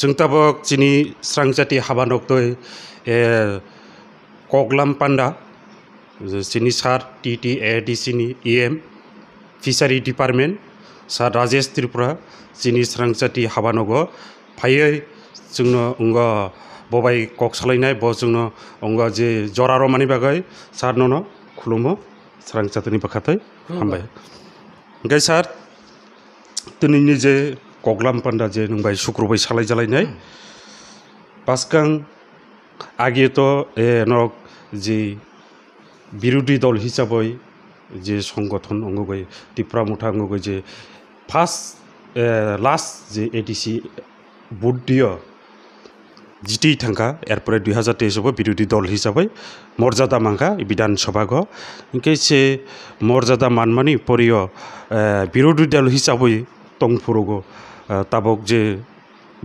জুংটাবক যিনি চাংজাতি হাবানকদৈ এ কগলাম পাণ্ডা যিনি sir T T A D সিনি E M fishery department sir Rajesh Tripura যিনি স্রাংজাতি হাবানগ ভাইয়ের জন অঙ্গ ববাই কক সালাইনায় ব জন অঙ্গ যে জরা রমানি বাকে স্যার নন কগলাম পাণ্ডা যে নাই শুক্র বাই চালাই জ্বালাই নাই পাঁচকাং আগে তো এনক যে বিরোধী দল হিসাবে যে সংগঠন অঙ্গগৈ টিপ্রা মুঠা অঙ্গগৈ যে ফার্স্ট লাস্ট যে এডিসি বুথ দিয় যেটি থাকা এরপরে দুই হাজার তেইশ বিরোধী দল হিসাবে মর্যাদা মাঙ্গা বিধানসভা গে সে মর্যাদা মানমানি পরিয় বিরোধী দল হিসাবে টংফুরগো তাবক যে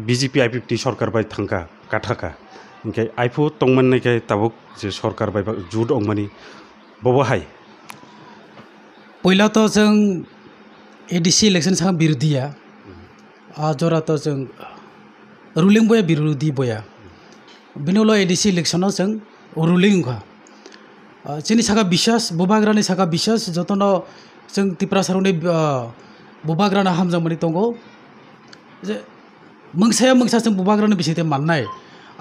বিজেপি আই পি সরকার বাই থাকা কাঠাকা ইনকাই আইফু টংমানাইকাই তাবক যে সরকার বাই জুট অংমানি ববহাই পইলা তো যেন এডিসি ইলেকশন সঙ্গে বিরোধীয়া জরা তো যেন রুলিং বয়া বিরোধী বয়া বিনল এডিসি ইলেকশনও যেন রুলিং হওয়া যিনি সাকা বিশ্বাস ববাগ্রানি সাকা বিশ্বাস যতন যেন ত্রিপুরা সারুনি बुबाग्राना हमजा मनी दङ जे मोंसाया मोंसाजों बुबाग्रानो बिसोरते माननाय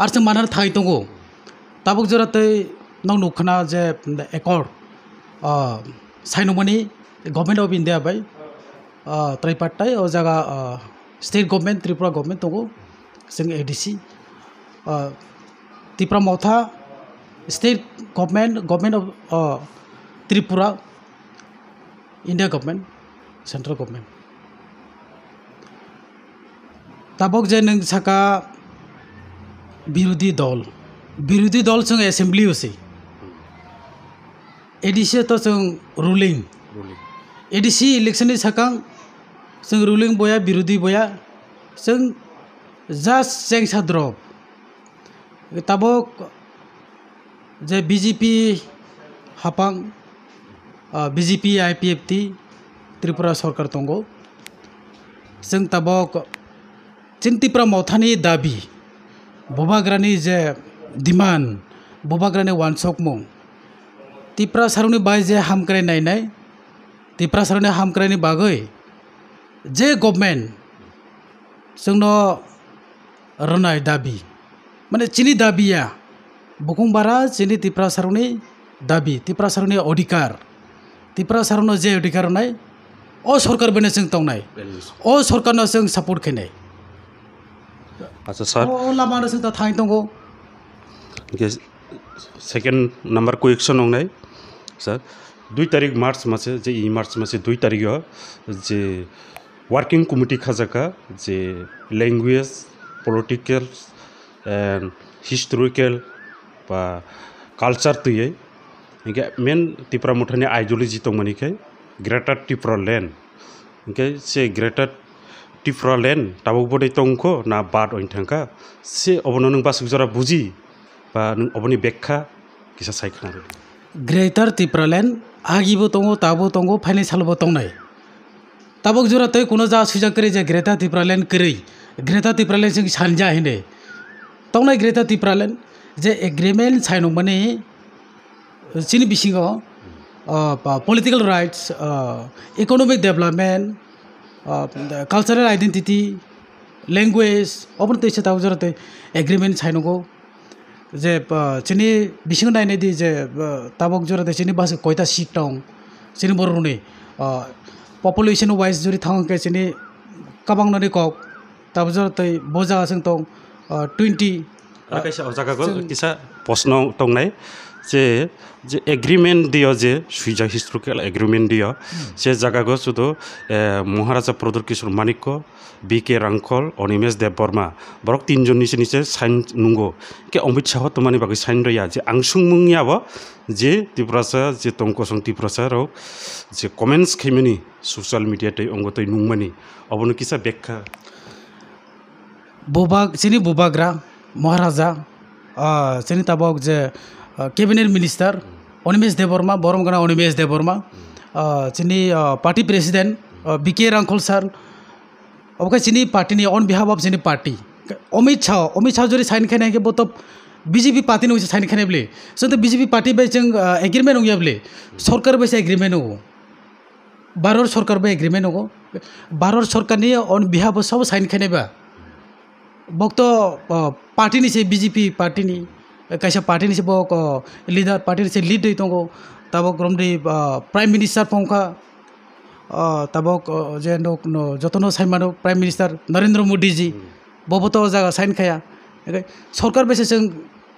आरो जों माननानै थाहै दङ ताबुक जरातै नाव नुखना जे एकर्ड साइनमनि government of India by tripartite अ जागा स्टेट गवर्नमेंट त्रिपुरा गभर्नमेन्ट दङ जों एडिसि त्रिपुरा मावथा state government government of Tripura India government central government তাপক যে নেন থাকা বিরোধী দল বিরোধী দল সঙ্গে এসেম্বলি আছে এডিসি তো চ রুলিং এডিসি ইলেকশন থাকা চ বয়া বিরোধী বয়া চ জাস্ট চেং সাদ্রব তাবক যে বিজেপি হাপাং বিজেপি আইপিএফটি ত্রিপুরা সরকার দঙ্গ চ তাবক চিন্তি পৰা মথানী দাবী ববাগ্ৰাণী যে ডিমান ববাগ্ৰাণী ওৱান চক মং তিপ্ৰা চাৰুনি বাই যে হামক্ৰাই নাই নাই তিপ্ৰা চাৰুনি হামক্ৰাইনি বাগৈ যে গভমেণ্ট জোনো ৰনাই দাবী মানে চিনি দাবীয়া বকুংবাৰা চিনি তিপ্ৰা চাৰুনি দাবী তিপ্ৰা চাৰুনি অধিকাৰ তিপ্ৰা চাৰুনৰ যে অধিকাৰ নাই অ চৰকাৰ বেনে যোন টনাই অ চৰকাৰ যোন ছাপৰ্ট খেনাই अच्छा सर ओला मानसि दा थाइ दंगौ सेकेन्ड नम्बर कुइसन दंनाय सर दुई तारीख मार्च मासे जे इ मार्च मासे दुई तारिखआव जे वार्किं कमिटि खाजाखा जे লেঙ্গুৱেজ পলিটিকেল एन्ड हिस्टोरिकेल बा कालचार तयै इनके मेन टिप्रा मुठानि तो दंमोन इखाय ग्रेटार टिप्रा लेन्ड इनके से ग्रेटार टिप्रा लेन टाबुबोदै टंख ना बाद अन थांखा से अबनो नों बासुक जरा बुजि बा नों अबनि बेखा किसा सायखना ग्रेटर टिप्रा लेन आगिबो टंगो ताबो टंगो फाइनै सालबो टंनाय ताबक जरा तै कुनो जा सुजा करे जे ग्रेटर टिप्रा लेन करै ग्रेटर टिप्रा लेन जों सानजा हिने टंनाय ग्रेटर टिप्रा लेन जे एग्रिमेन्ट साइनों माने सिनि बिसिङाव political rights economic development cultural identity language अपन तो इसे जरूरत एग्रीमेंट छाइन गो जे चीनी बिशिंग नाइने दी जे तबक जरूरत चीनी बस कोयता सीख टाउन चीनी बोर रूनी पॉपुलेशन वाइज जरूरी था उनके चीनी कबांग नरी कॉक तब जरूरत बोझा आसंग टाउन ट्वेंटी अरे कैसा जगह को किसा पोषण टाउन नहीं যে ଯେ ଏଗ୍ରିମେଣ୍ଟ ଦିଅ ଯେ ସୁଇଜା ହିଷ୍ଟ୍ରିକାଲ ଏଗ୍ରିମେଣ୍ଟ ଦିଅ ସେ ଜାଗାକୁ শুধু মহারাজা প্রদুর কিশোর ମାଣିକ বি কে রাংখল অনিমেশ দেববর্মা বরক তিনজন নিচে নিচে সাইন নুঙ্গো কে অমিত শাহ তোমানি বাকি সাইন রইয়া যে আংসুং মুংয়াব যে ত্রিপুরাসা যে তংকসং ত্রিপুরাসা রক যে কমেন্টস খেমেনি সোশ্যাল মিডিয়াতে অঙ্গতই নুংমানি অবন কিসা ব্যাখ্যা বোবা চিনি বোবাগ্রা মহারাজা চিনি তাবক যে केबिनेट मिनिस्टार अनिमेश देबर्मा बरमगोना अनिमेश देबर्मा जोंनि party president B K Hrangkhawl sir अबखाय जोंनि अन बिहाफ अफ जोंनि पार्टी अमित शाह अमित शाह जुदि साइन खायनायखौ बतब बीजेपी पार्टी नुसे साइन खाने बोले सो तो बीजेपी पार्टी बे जों एग्रीमेंट होंगे बोले सरकार बे एग्रीमेंट होगो भारत सरकार बे एग्रीमेंट होगो भारत सरकारनि अन बिहाफ सब सैन खाने बा बक्त पार्टीनि से बीजेपी पार्टी कैसे party ni sebo ko leader party se lead dei tongo tabo kromri prime minister pongkha तबक जे जतन साइमानो प्राइम मिनिस्टार नरेंद्र मोदी जी बबत तो जगह सैन खाया सरकार बेसे जों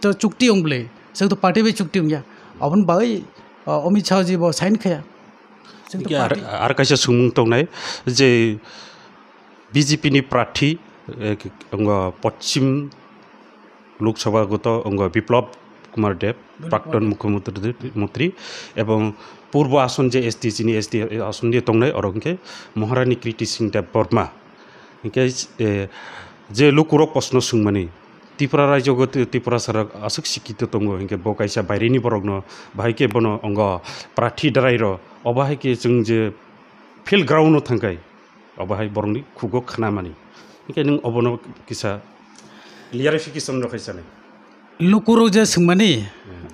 तो चुक्ति अंगले जों तो पार्टी बे चुक्ति अंगिया अबन बाई अमित शाह जी बो साइन खाया तो आर कैसे सुमुं दंनाय तो जे बीजेपी प्रार्थी पश्चिम লোকসভাগত অঙ্গ বিপ্লব কুমার দেব প্রাক্তন মুখ্যমন্ত্রী মন্ত্রী এবং পূর্ব আসন যে এসটি চিনি এসটি আসন দিয়ে তংনাই অরংকে মহারানী কৃতি সিং দেব বর্মা যে লুকুরক প্রশ্ন সুংমানি ত্রিপুরা রাজ্যগ ত্রিপুরা সারক আসুক শিক্ষিত দঙ্গ হিংকে বকাইসা বাইরেনি বরগ্ন ভাইকে বন অঙ্গ প্রার্থী দাঁড়াইর অবাহাইকে যোং যে ফিল্ড গ্রাউন্ডও থাকাই অবাহাই বরংনি খুগো খানামানি হিংকে নং অবন কিসা क्लियारिफिकेसन रखाइसाने लुकुरो जे सोंमानि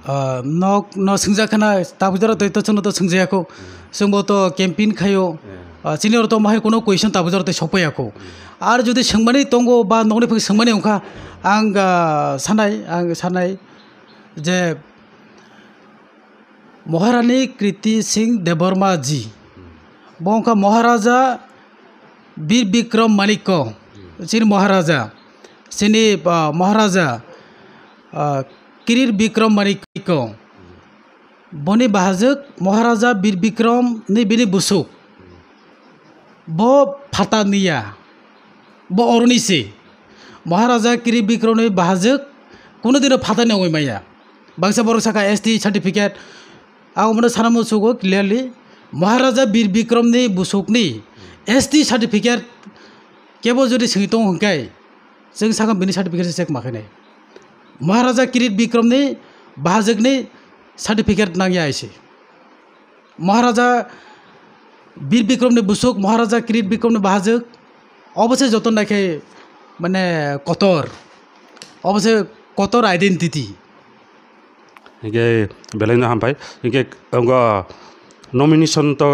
न न सोंजाखाना ताबुजारा तै तसन त सोंजायाखौ सोंबो त केम्पिन खायो सिनियर त माहाय कुनो कुइसन ताबुजारा तै सफैयाखौ आरो जुदि सोंमानि दंगौ बा न'निफ्राय सोंमानि अंखा आं सानाय आं सानाय जे মহারানী কৃতি সিং দেববর্মা জি বংকা মহারাজা বীর বিক্রম মাণিক্য যিনি মহারাজা চিনি মহাৰাজা কিৰীৰ বিক্ৰম মাণিক বনি বাহাজক মহাৰাজা বীৰ বিক্ৰম নি বিনি বুচুক ব ফাটা নিয়া ব অৰুণিছে মহাৰাজা কিৰীৰ বিক্ৰম নি বাহাজক কোনোদিনো ফাটা নে অমাইয়া বাংছা বড়ো চাকা এছ টি চাৰ্টিফিকেট আৰু মানে চানামু চুকো ক্লিয়াৰলি মহাৰাজা বীৰ বিক্ৰম নি বুচুকনি এছ টি চাৰ্টিফিকেট কেৱল যদি চিঙিত হংকাই जों सागोन बेनि सार्टिफिकेटजों चेक माखायनाय महाराजा ने बिक्रमनि बाहाजोगनि सार्टिफिकेट नांगिया एसे महाराजा वीर ने बुसुक महाराजा किरिट बिक्रमनि बाहाजोग अवश्य जतन राखे माने कतर अवश्य कतर आइडेन्टिटी हिंगे बेलेंजो हामबाय नमिनेसन तो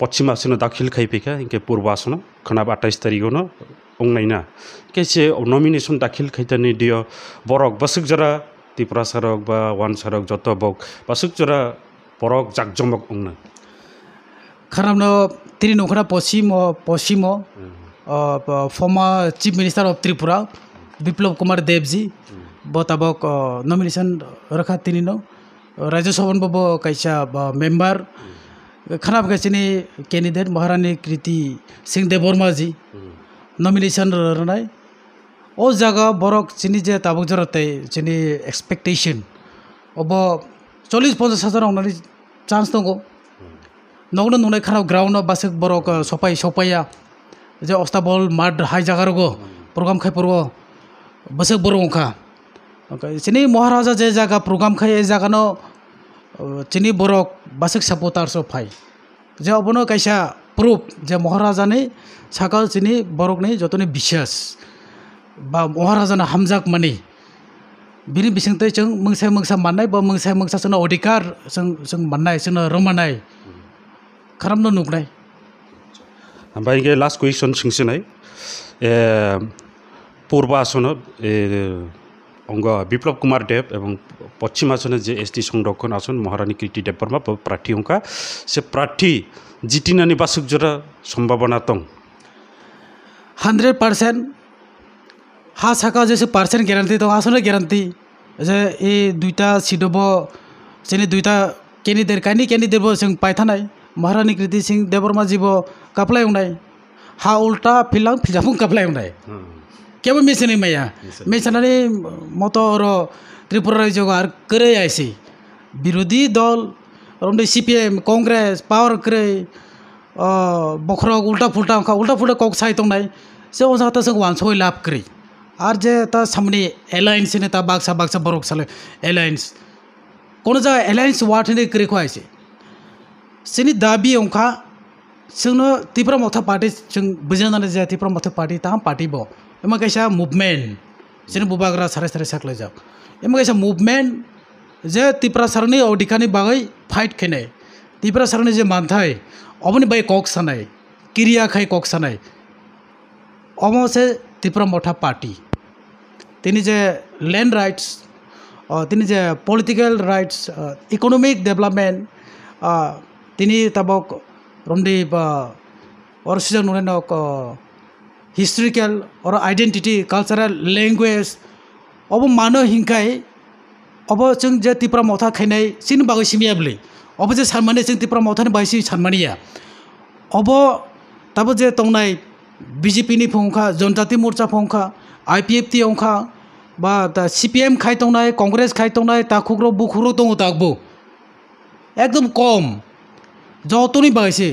पश्चिम आसन दाखिल खाइफिका हिंगे पूर्व आसन खनाब अट्ठाईस तारीख न ओंनायना केसे नमिनेसन दाखिल खैतानि दियो बरक बसुक जरा त्रिपुरा सारक बा वान सारक जत बक बसुक जरा बरक जाक जमक ओंनो खारामनो तिरि नखरा पश्चिम पश्चिम फर्मा chief minister of Tripura Biplab Kumar দেৱজী বতাবক nomination ৰখা তিনি ন ৰাজ্যসভা পাব কাইছা মেম্বাৰ খানাব কাইছেনি কেণ্ডিডেট মহাৰাণী কৃতি সিং দেৱ বৰ্মাজী নমিনেশ্যন ধৰা নাই অ জাগা বৰক চিনি যে তাবুক জৰতে চিনি এক্সপেক্টেশ্যন অব চল্লিছ পঞ্চাছ হাজাৰ অনাৰী চান্স দ নগ্ন নুনাই খানা গ্ৰাউণ্ডত বাচেক বৰক চপাই চপাইয়া যে অষ্টাবল মাৰ্ট হাই জাগা ৰ'ব প্ৰগ্ৰাম খাই পৰ্ব বাচেক বৰ অংখা চিনি মহাৰাজা যে জাগা প্ৰগ্ৰাম খাই এই জাগানো চিনি বৰক বাচেক চাপোৰ্টাৰ্ছ পাই যে অৱনো কাইছা প্ৰুফ যে মহাৰাজানে চাকাল চিনি বৰকনে যতনে বিশ্বাস বা মহাৰাজানে হামজাক মানি বিনি বিচিনতে যেন মংসাই মংসা মাননাই বা মংসাই মংসা চেনে অধিকাৰ যেন মাননাই ৰমানাই খালামনো নুগনাই ओमफ्राय लास्ट कुइसन सोंसै पुर्बासन অঙ্গ বিপ্লব কুমার দেব এবং পশ্চিম আসনে যে এসটি সংরক্ষণ আসন মহারানী কীর্তি দেববর্মা প্রার্থী অঙ্কা সে প্রার্থী জিটি জিতিনানি বাসুক জোরা সম্ভাবনা তং হান্ড্রেড পার্সেন্ট হা শাখা যে পার্সেন্ট গ্যারান্টি তো আসলে গ্যারান্টি যে এই দুইটা সিডব সে দুইটা কেনি দের কানি কেনি দেব সে যেন পাইথানাই মহারানী কীর্তি সিং দেববর্মা জীব কাপলাই উনাই হা উল্টা ফিলাম ফিজাফুং কাপলাই উনাই केवल मेसनमैया मत और त्रिपुरा रायजोआव आरो क्रै आइसै बिरोधी दल ओमफ्राय सिपिएम कंग्रेस पावर क्रै बख्रग उल्टा फुल्टा उल्टा फुल्टा कक साइ दंनाय जों अजाहाता वन वानसय लाभ करी आरो जे ता सामने एलायन्स ने ता बाक्सा बाक्सा बरक साले एलायस कोनो जा एलायन्स वाटने क्रेखौ आइसै सिनि दाबि ओंखा जोंनो त्रिपुरा मथा पार्टी जों बुजायनानै जाया त्रिपुरा मथा पार्टी ता पार्टी बाव emang kaisa movement sini bubagra sare sare sakle jak emang kaisa movement যে টিপ্রাসারনি অধিকারনি বাগৈ ফাইট খেনে টিপ্রাসারনি যে মানথাই অমনি বাই কক সানাই কিরিয়া খাই কক সানাই অমসে টিপ্রা মঠা পার্টি তিনি যে ল্যান্ড রাইটস তিনি যে পলিটিক্যাল রাইটস ইকোনমিক ডেভেলপমেন্ট তিনি তাবক রমদি অরসিজন নুনে নক historical or identity, cultural language, obo mano hinkai, obo chung je tipra motha khainai sin bago simiabli, obo je sanmani chung tipra motha ni baisi sanmaniya, obo tabo je tongnai BJP ni phongkha, Janjati Morcha phongkha, IPF ti ongkha, ba ta CPM khai tongnai, Congress khai tongnai, ta khukro bu khuro tongo takbo, একদম কম যতনই বাড়ছে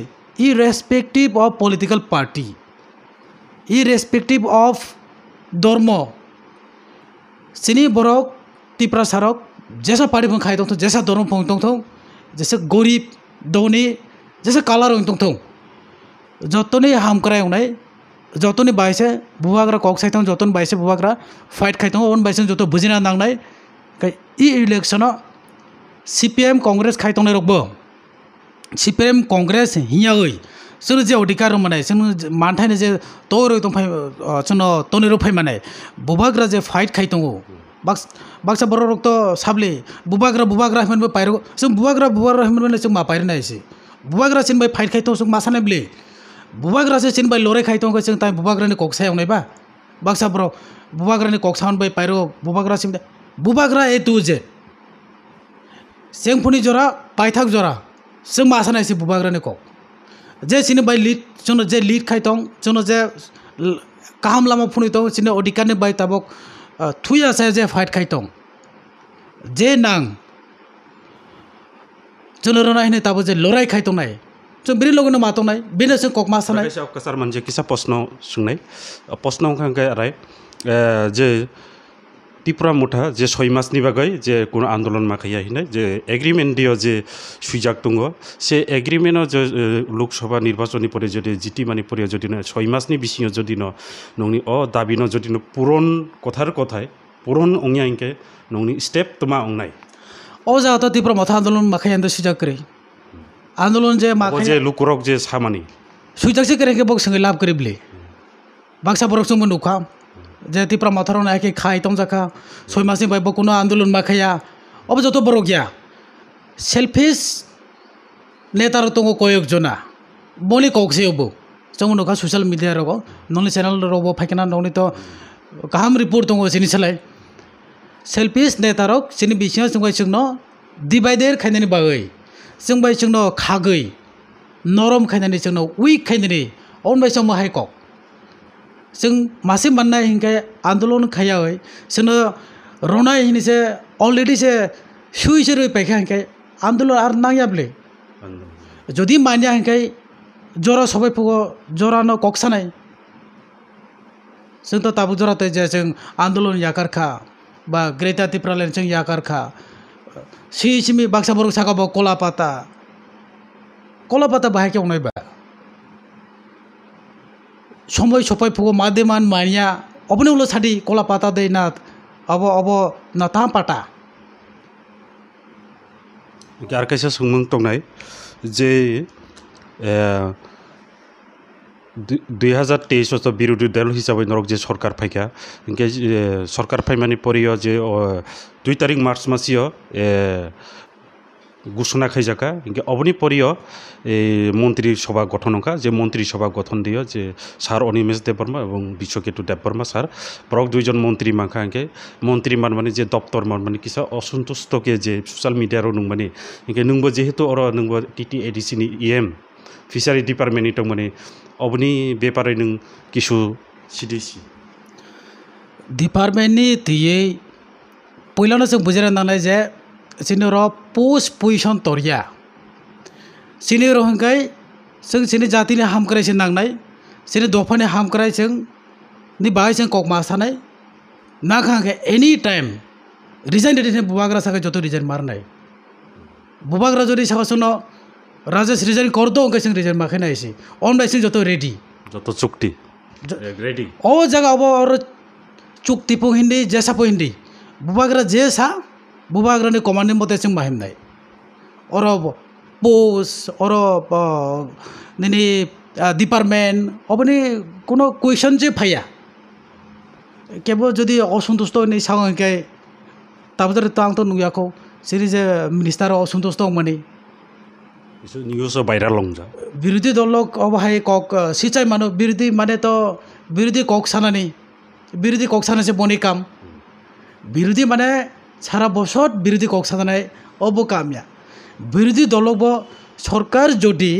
irrespective of political party irrespective of धर्म सिनी बरक तिप्रा सारक जैसा party में खाई जैसा धर्म फोंग जैसे गरीब धनी जैसे काला रंग दंथों जतने हार्म कराए उन्हें जतने बाइसे बुवाग्रा कक साइथों जतन बाइसे बुवाग्रा फाइट खाइथों उन बाइसे जत बुझीना नांगनाय election C P M Congress खाइथों रकबो सी पी एम कांग्रेस हियाई সুন্দর যে অধিকার মানে সু মানথাইনে যে তৈরি দফাই সুন তনে রুফাই মানে বুবাগ্রা যে ফাইট খাই দো বাকসা বড় রক্ত সাবলি বুবাগ্রা বুবাগ্রা হেমন পাইরগো সুবাগ্রা বুবাগ্রা হেমন মানে সুমা পাইরে না এসে বুবাগ্রা সিনবাই ফাইট খাই দো মাসানে বলি বুবাগ্রা সে সিনবাই লড়াই খাই দো সঙ্গে তাই বুবাগ্রানি ককসা এমনি বা বাকসা বড় বুবাগ্রানি ককসা হনবাই পাইরগো বুবাগ্রা সিন বুবাগ্রা এ টু জে সেন ফোনি জরা পাইথাক জরা সঙ্গে মাসানে এসে বুবাগ্রানি কক যে সিনে বাই লিড চনো যে লিড খাই তং চনো যে কাহাম লামা ফুনি তং সিনে অধিকারনি বাই তাবক থুই আছে যে ফাইট খাই তং যে নাং চনো রনা হিনে তাবো যে লড়াই খাই তং নাই চো বিরি লগন মাতং নাই বিনে সে কক মাস নাই কিসা প্রশ্ন শুনাই প্রশ্ন রায় যে ত্রিপুরা মুঠা যে ছয় মাস নিবাগাই যে কোনো আন্দোলন মাখাইয়া হিনাই যে এগ্রিমেন্ট দিয়ে যে সুইজাক দঙ্গ সে এগ্রিমেন্ট যে লোকসভা নির্বাচনী পরে যদি জিটি মানি পরে যদি না ছয় নি বিশ যদি ন নংনি অ দাবি ন যদি ন পূরণ কথার কথায় পূরণ অংয়া ইংকে নংনি স্টেপ তোমা অংনাই ও যা তো ত্রিপুরা মথা আন্দোলন মাখাই আন্দো সুইজাক করে আন্দোলন যে মাখাই যে লুকুরক যে সামানি সুইজাক সে করে বক সঙ্গে লাভ করে বলে বাক্সা বরক সঙ্গে নুখাম ᱡᱟᱹᱛᱤ ᱯᱨᱟ ᱢᱟᱛᱷᱟᱨᱚᱱ ᱟᱭᱠᱮ ᱠᱷᱟᱭ ᱛᱚᱢ ᱡᱟᱠᱟ ᱥᱚᱭᱢᱟᱥᱤ ᱵᱟᱭ ᱵᱚᱠᱩᱱᱟ ᱟᱱᱫᱳᱞᱚᱱ ᱢᱟᱠᱷᱟᱭᱟ ᱚᱵᱚ ᱡᱚᱛᱚ ᱵᱚᱨᱚ ᱜᱮᱭᱟ ᱥᱮᱞᱯᱷᱤᱥ ᱱᱮᱛᱟᱨ ᱛᱚᱝ ᱠᱚᱭᱚᱠ ᱡᱚᱱᱟ ᱵᱚᱞᱤ ᱠᱚᱠᱥᱮ ᱚᱵᱚ ᱪᱚᱝ ᱱᱚᱠᱟ ᱥᱳᱥᱟᱞ ᱢᱤᱰᱤᱭᱟ ᱨᱚᱜᱚ ᱱᱚᱞᱤ ᱪᱮᱱᱮᱞ ᱨᱚᱵᱚ ᱯᱷᱟᱭᱠᱟᱱᱟ ᱱᱚᱞᱤ ᱛᱚ ᱠᱟᱦᱟᱢ ᱨᱤᱯᱳᱨᱴ ᱛᱚᱝ ᱥᱤᱱᱤ ᱪᱟᱞᱟᱭ ᱥᱮᱞᱯᱷᱤᱥ ᱱᱮᱛᱟᱨᱚᱠ ᱥᱤᱱᱤ ᱵᱤᱥᱤᱭᱟ ᱥᱚᱝᱜᱟᱭ ᱥᱚᱝᱱᱚ দিবাইদের খাইনানি বাগৈ जों बाय जोंनो खागै नरम खायनानै जोंनो उइक खायनानै अनबाय जों माहायखौ जों मासे माननाय हिंखे आन्दोलन खायावै जोंनो रनाय हिनिसे अलरेडि से सुइ सुरु पैखा हिंखे आन्दोलन आर नांयाबले যদি মানিয়া হিংকে জ্বর সবাই ফুক জ্বরানো ককসানাই जों तो ताबु जराते जे जों आन्दोलन याकारखा बा ग्रेटा तिप्रालेन जों याकारखा सिसिमि बाक्सा बरग सागाबो कलापाता कलापाता बाहायखे अनायबा সময় সপায় ফুকো মাদে মান মানিয়া অবনে উলো ছাড়ি কলা পাতা দেয় না অব অব না তা পাটা আর কাছে সুমন টংনাই যে দুই হাজার তেইশ অর্থাৎ বিরোধী দল হিসাবে নরক যে সরকার ফাইকা সরকার ফাইমানি পরিও যে দুই তারিখ মার্চ মাসিও ঘোষণা খাইজাকা মন্ত্রী সভা গঠন কা যে মন্ত্রী সভা গঠন দিয়ে যে স্যার অনিমেশ দেববর্মা এবং বিশ্বকেতু দেববর্মা স্যার পরক দুইজন মন্ত্রী মাখা ইংকে মন্ত্রী মান মানে যে দপ্তর মান মানে কিসা অসন্তুষ্টকে যে সোশ্যাল মিডিয়ারও নুং মানে ইংকে নুংব যেহেতু ওর নুংব টিটি নি ইএম ফিশারি ডিপার্টমেন্ট দং মানে অবনি ব্যাপারে নুং কিছু সিডিসি ডিপার্টমেন্ট নি দিয়ে পইলানো जों বুঝে নালাই যে सिनिर पोस पजिसन तरिया सिनि रोहंगाय जों सिनि जातिनि हामक्राय जों नांनाय सिनि दफानि हामक्राय जों नि बाहाय जों ककमा सानाय नांखांखे एनि टाइम रिजाइन दिनै बुबाग्रा साखै जत रिजाइन मारनाय बुबाग्रा जुदि साखासन রাজেশ রিজাইন করতো ওকে সিং রিজাইন মাখে না এসে অনবাই সিং যত রেডি যত চুক্তি রেডি ও জায়গা অব ওর চুক্তি পো হিন্দি জেসা পো হিন্দি বুবাগরা জেসা ಭೂಭಾಗರಣಿ ಕಮಾಂಡಿನ ಬತ್ತೆ ಸಿಂಗ್ নাই অর পোস অর নিনি ডিপার্টমেন্ট অবনি কোনো কুয়েশন যে ফাইয়া কেবল যদি অসন্তুষ্ট নেই সাংকে তারপর তো আং তো নুয়াকো সেই যে মিনিস্টার অসন্তুষ্ট মানে নিউজ ভাইরাল লংজা বিরোধী দলক অবহাই কক সিচাই মানু বিরোধী মানে তো বিরোধী কক সানানি বিরোধী কক সানা সে বনি কাম বিরোধী মানে সারা বছর বিরোধী কক্সাধানায় অবকামিয়া বিরোধী দলব সরকার যদি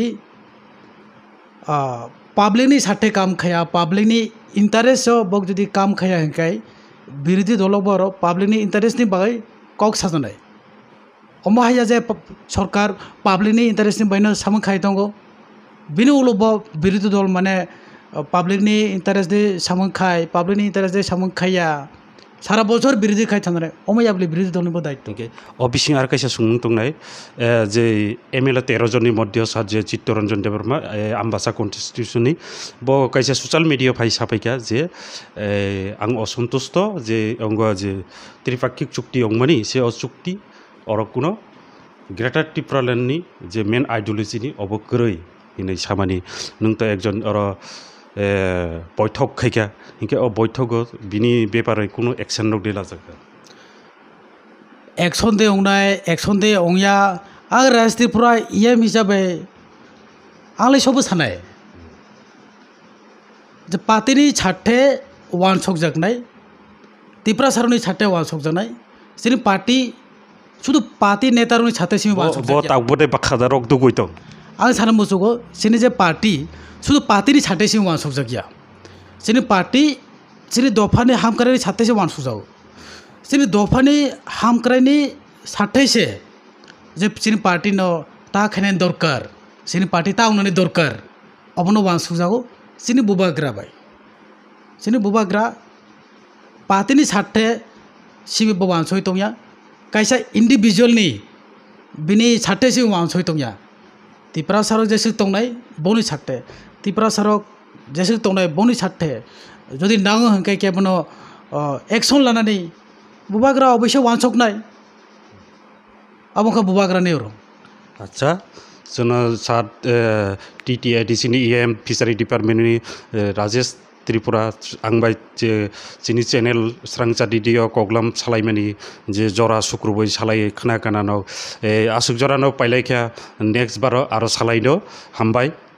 পাব্লিকনি সাথে কাম খায়া পাব্লিকনি ইন্টারেস্ট বক যদি কাম খায়া হেঁকাই বিরোধী দলবর পাব্লিকনি ইন্টারেস্টনি বাই কক্সাধানায় অমা হাইয়া যে সরকার পাব্লিকনি ইন্টারেস্টনি বাইনো সামন খাই দঙ্গ বিনি উলব বিরোধী দল মানে পাব্লিকনি ইন্টারেস্টে সামন খাই পাব্লিকনি ইন্টারেস্টে সামন খাইয়া সারা বছর বিরোধী খাই থানার অমাই আপনি বিরোধী দল নিব দায়িত্ব অফিসিং আর কাছে সুমুং তংনাই যে এম এল এ তেরো জনের মধ্যে সাহায্য চিত্তরঞ্জন দেববর্মা আম্বাসা কনস্টিটিউশনী ব কাছে সোশ্যাল মিডিয়া ফাই সাফাইকা যে আং অসন্তুষ্ট যে অঙ্গ যে ত্রিপাক্ষিক চুক্তি অংমানি সে অচুক্তি অরকুণ গ্রেটার ত্রিপুরাল্যান্ডনি যে মেন আইডিওলজিনি অবগ্রই হিনে সামানি নং একজন অর बैठक खैखा हिंखे अ बैठक बिनि बेपारै कुनु एक्सन रग दिला जाखा एक्सन दे उनाय एक्सन दे अंया आं राजनिफ्रा इएम हिसाबै आंलाय सबो सानाय যে পাতিনি ছাটে ওয়ান শক জাগনাই তিপ্রা সারনি ছাটে ওয়ান শক জানাই যিনি পার্টি শুধু পাতি নেতারনি ছাতে সিমি ওয়ান শক বতাক বতে বাখাদারক দুগুইতং आं सानो मोसौखौ सिनि जे पार्टि सुदु पार्टिनि साथैसिम आं सौजागिया सिनि पार्टि सिनि दफानि हामग्रानि साथैसिम आं सौजागौ सिनि दफानि छाटे से जे सिनि पार्टिनो ताखायनायनि दरकार सिनि पार्टि तावनायनि दरकार सी आं सौजागौ सिनि बुबाग्रा बाय सिनि बुबाग्रा पार्टिनि साथे सिबि बां सैतंया कैसा इन्डिभिजुअलनि बिनि साथैसिम आं सैतंया तिपरा सारक जेसिक तंगनाय बनि सारथे तिपरा सारक जेसिक तंगनाय बनि सारथे जुदि नाङो होनखाय केबनो एक्सन लानानै बुबाग्रा अबयसे वानसकनाय अबखौ बुबाग्रानि र आच्चा जोंना सार टि टि आइ डि सि नि इ एम फिसारि डिपार्टमेन्टनि राजेश त्रिपुरा आंबाय जे जोंनि चेनेल स्रांजा डिडिअ कग्लाम सालायमानि जे जरा सुक्रुबै सालायो खोना खोनानाव ए आसुक जरानाव पाइलायखाया नेक्स्ट बाराव आरो सालायनो हामबाय